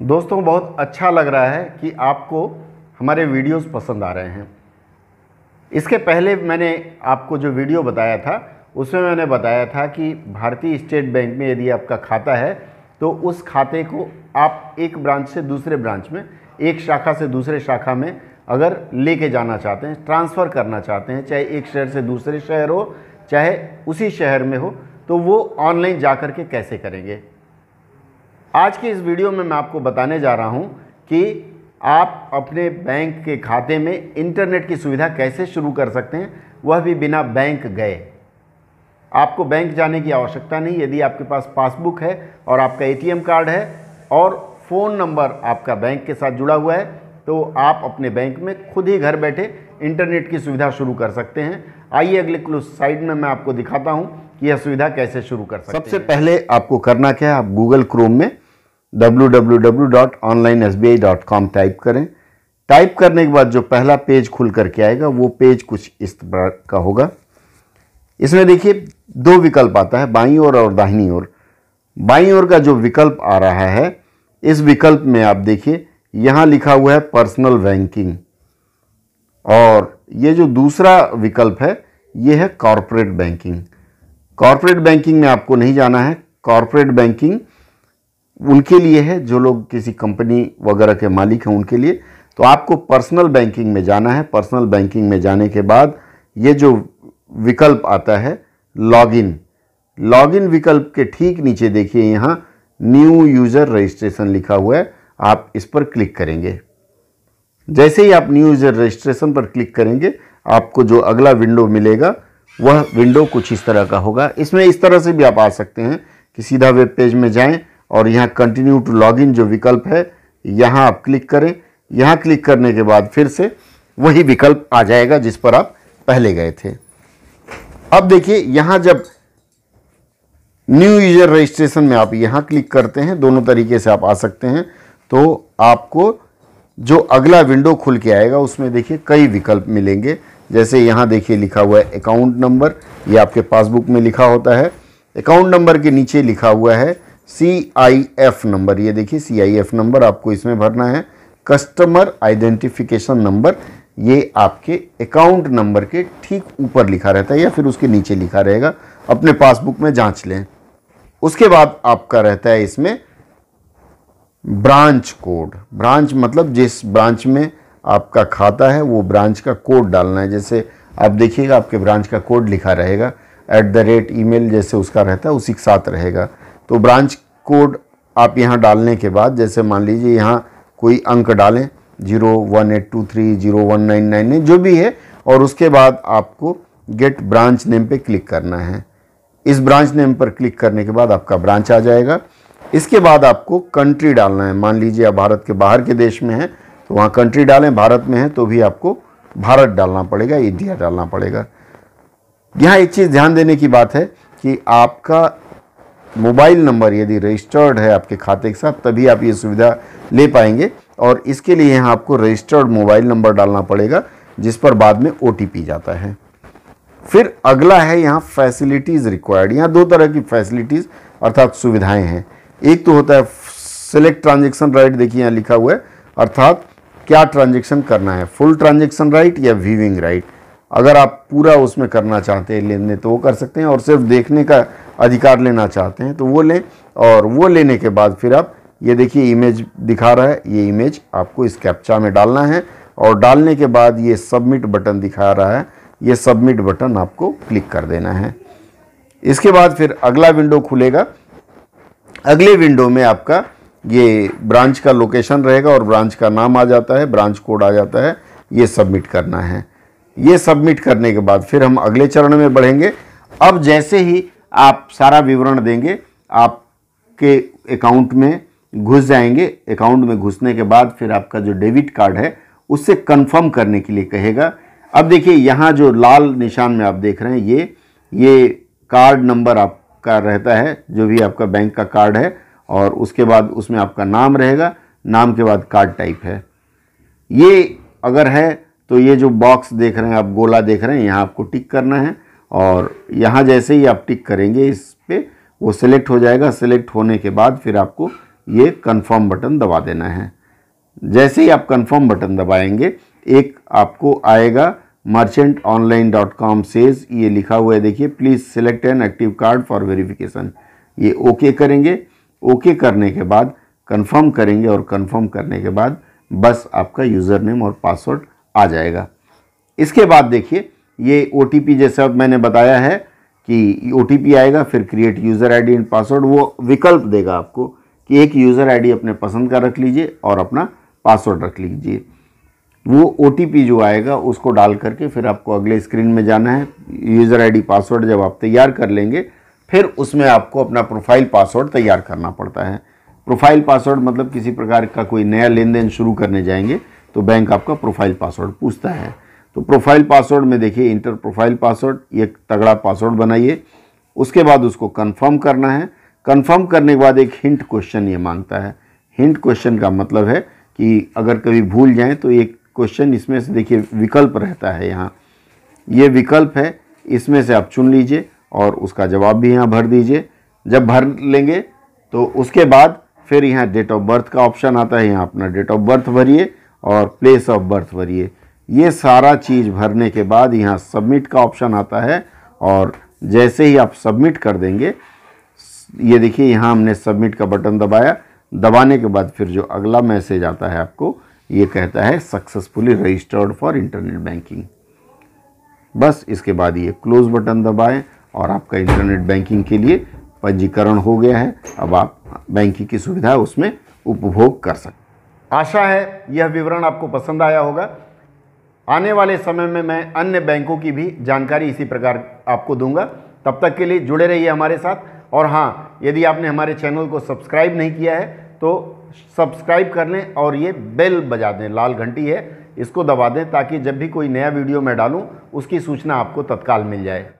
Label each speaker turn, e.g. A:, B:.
A: दोस्तों बहुत अच्छा लग रहा है कि आपको हमारे वीडियोस पसंद आ रहे हैं इसके पहले मैंने आपको जो वीडियो बताया था उसमें मैंने बताया था कि भारतीय स्टेट बैंक में यदि आपका खाता है तो उस खाते को आप एक ब्रांच से दूसरे ब्रांच में एक शाखा से दूसरे शाखा में अगर लेके जाना चाहते हैं ट्रांसफ़र करना चाहते हैं चाहे एक शहर से दूसरे शहर हो चाहे उसी शहर में हो तो वो ऑनलाइन जा कर के कैसे करेंगे आज की इस वीडियो में मैं आपको बताने जा रहा हूँ कि आप अपने बैंक के खाते में इंटरनेट की सुविधा कैसे शुरू कर सकते हैं वह भी बिना बैंक गए आपको बैंक जाने की आवश्यकता नहीं यदि आपके पास पासबुक है और आपका एटीएम कार्ड है और फ़ोन नंबर आपका बैंक के साथ जुड़ा हुआ है तो आप अपने बैंक में खुद ही घर बैठे इंटरनेट की सुविधा शुरू कर सकते हैं आइए अगले क्लोज साइड में मैं आपको दिखाता हूँ कि यह सुविधा कैसे शुरू कर सकते सबसे हैं। पहले आपको करना क्या है आप गूगल क्रोम में www.onlinesbi.com टाइप करें टाइप करने के बाद जो पहला पेज खुल करके आएगा वो पेज कुछ इस तरह का होगा इसमें देखिए दो विकल्प आता है बाई ओर और दाहिनी ओर बाई ओर का जो विकल्प आ रहा है इस विकल्प में आप देखिए यहाँ लिखा हुआ है पर्सनल बैंकिंग और ये जो दूसरा विकल्प है ये है कॉरपोरेट बैंकिंग कॉरपोरेट बैंकिंग में आपको नहीं जाना है कॉरपोरेट बैंकिंग उनके लिए है जो लोग किसी कंपनी वगैरह के मालिक हैं उनके लिए तो आपको पर्सनल बैंकिंग में जाना है पर्सनल बैंकिंग में जाने के बाद ये जो विकल्प आता है लॉगिन लॉगिन विकल्प के ठीक नीचे देखिए यहाँ न्यू यूज़र रजिस्ट्रेशन लिखा हुआ है आप इस पर क्लिक करेंगे जैसे ही आप न्यू यूज़र रजिस्ट्रेशन पर क्लिक करेंगे आपको जो अगला विंडो मिलेगा वह विंडो कुछ इस तरह का होगा इसमें इस तरह से भी आप आ सकते हैं कि सीधा वेब पेज में जाएं और यहाँ कंटिन्यू टू लॉगिन जो विकल्प है यहाँ आप क्लिक करें यहाँ क्लिक करने के बाद फिर से वही विकल्प आ जाएगा जिस पर आप पहले गए थे अब देखिए यहाँ जब न्यू यूजर रजिस्ट्रेशन में आप यहाँ क्लिक करते हैं दोनों तरीके से आप आ सकते हैं तो आपको जो अगला विंडो खुल के आएगा उसमें देखिए कई विकल्प मिलेंगे जैसे यहाँ देखिए लिखा हुआ है अकाउंट नंबर ये आपके पासबुक में लिखा होता है अकाउंट नंबर के नीचे लिखा हुआ है सी आई एफ नंबर ये देखिए सी आई एफ नंबर आपको इसमें भरना है कस्टमर आइडेंटिफिकेशन नंबर ये आपके अकाउंट नंबर के ठीक ऊपर लिखा रहता है या फिर उसके नीचे लिखा रहेगा अपने पासबुक में जांच लें उसके बाद आपका रहता है इसमें ब्रांच कोड ब्रांच मतलब जिस ब्रांच में आपका खाता है वो ब्रांच का कोड डालना है जैसे आप देखिएगा आपके ब्रांच का कोड लिखा रहेगा एट द रेट ई जैसे उसका रहता है उसी के साथ रहेगा तो ब्रांच कोड आप यहाँ डालने के बाद जैसे मान लीजिए यहाँ कोई अंक डालें zero one eight two three zero one nine nine जो भी है और उसके बाद आपको गेट ब्रांच नेम पे क्लिक करना है इस ब्रांच नेम पर क्लिक करने के बाद आपका ब्रांच आ जाएगा इसके बाद आपको कंट्री डालना है मान लीजिए आप भारत के बाहर के देश में हैं तो वहाँ कंट्री डालें भारत में है तो भी आपको भारत डालना पड़ेगा इंडिया डालना पड़ेगा यहाँ एक चीज़ ध्यान देने की बात है कि आपका मोबाइल नंबर यदि रजिस्टर्ड है आपके खाते के साथ तभी आप ये सुविधा ले पाएंगे और इसके लिए यहाँ आपको रजिस्टर्ड मोबाइल नंबर डालना पड़ेगा जिस पर बाद में ओ जाता है फिर अगला है यहाँ फैसिलिटीज़ रिक्वायर्ड यहाँ दो तरह की फैसिलिटीज़ अर्थात सुविधाएं हैं एक तो होता है सेलेक्ट ट्रांजेक्शन राइट देखिए यहाँ लिखा हुआ है अर्थात क्या ट्रांजेक्शन करना है फुल ट्रांजेक्शन राइट या वीविंग राइट अगर आप पूरा उसमें करना चाहते हैं लेन देन तो वो कर सकते हैं और सिर्फ देखने का अधिकार लेना चाहते हैं तो वो लें और वो लेने के बाद फिर आप ये देखिए इमेज दिखा रहा है ये इमेज आपको इस कैप्चा में डालना है और डालने के बाद ये सबमिट बटन दिखा रहा है ये सबमिट बटन आपको क्लिक कर देना है इसके बाद फिर अगला विंडो खुलेगा अगले विंडो में आपका ये ब्रांच का लोकेशन रहेगा और ब्रांच का नाम आ जाता है ब्रांच कोड आ जाता है ये सबमिट करना है ये सबमिट करने के बाद फिर हम अगले चरण में बढ़ेंगे अब जैसे ही आप सारा विवरण देंगे आपके अकाउंट में घुस जाएंगे अकाउंट में घुसने के बाद फिर आपका जो डेबिट कार्ड है उससे कंफर्म करने के लिए कहेगा अब देखिए यहाँ जो लाल निशान में आप देख रहे हैं ये ये कार्ड नंबर आपका रहता है जो भी आपका बैंक का कार्ड है और उसके बाद उसमें आपका नाम रहेगा नाम के बाद कार्ड टाइप है ये अगर है तो ये जो बॉक्स देख रहे हैं आप गोला देख रहे हैं यहाँ आपको टिक करना है और यहाँ जैसे ही आप टिक करेंगे इस पर वो सिलेक्ट हो जाएगा सिलेक्ट होने के बाद फिर आपको ये कन्फर्म बटन दबा देना है जैसे ही आप कन्फर्म बटन दबाएंगे एक आपको आएगा merchant online dot com says ये लिखा हुआ है देखिए please select an active card for verification ये ओके okay करेंगे ओके okay करने के बाद कंफर्म करेंगे और कंफर्म करने के बाद बस आपका यूज़र नेम और पासवर्ड आ जाएगा इसके बाद देखिए ये ओ जैसा मैंने बताया है कि ओ आएगा फिर create user ID and password वो विकल्प देगा आपको कि एक यूज़र आईडी अपने पसंद का रख लीजिए और अपना पासवर्ड रख लीजिए वो ओ जो आएगा उसको डाल करके फिर आपको अगले स्क्रीन में जाना है यूज़र आईडी पासवर्ड जब आप तैयार कर लेंगे फिर उसमें आपको अपना प्रोफाइल पासवर्ड तैयार करना पड़ता है प्रोफाइल पासवर्ड मतलब किसी प्रकार का कोई नया लेन देन शुरू करने जाएंगे तो बैंक आपका प्रोफाइल पासवर्ड पूछता है तो प्रोफाइल पासवर्ड में देखिए इंटर प्रोफाइल पासवर्ड एक तगड़ा पासवर्ड बनाइए उसके बाद उसको कन्फर्म करना है कन्फर्म करने के बाद एक हिंट क्वेश्चन ये मांगता है हिंट क्वेश्चन का मतलब है कि अगर कभी भूल जाएँ तो एक क्वेश्चन इसमें से देखिए विकल्प रहता है यहाँ ये विकल्प है इसमें से आप चुन लीजिए और उसका जवाब भी यहाँ भर दीजिए जब भर लेंगे तो उसके बाद फिर यहाँ डेट ऑफ बर्थ का ऑप्शन आता है यहाँ अपना डेट ऑफ बर्थ भरिए और प्लेस ऑफ बर्थ भरिए ये सारा चीज़ भरने के बाद यहाँ सबमिट का ऑप्शन आता है और जैसे ही आप सबमिट कर देंगे ये देखिए यहाँ हमने सबमिट का बटन दबाया दबाने के बाद फिर जो अगला मैसेज आता है आपको ये कहता है successfully registered for internet banking बस इसके बाद ये क्लोज बटन दबाएं और आपका इंटरनेट बैंकिंग के लिए पंजीकरण हो गया है अब आप बैंकिंग की सुविधा उसमें उपभोग कर सकते आशा है यह विवरण आपको पसंद आया होगा आने वाले समय में मैं अन्य बैंकों की भी जानकारी इसी प्रकार आपको दूंगा तब तक के लिए जुड़े रहिए हमारे साथ और हाँ यदि आपने हमारे चैनल को सब्सक्राइब नहीं किया है तो सब्सक्राइब कर लें और ये बेल बजा दें लाल घंटी है इसको दबा दें ताकि जब भी कोई नया वीडियो मैं डालूं उसकी सूचना आपको तत्काल मिल जाए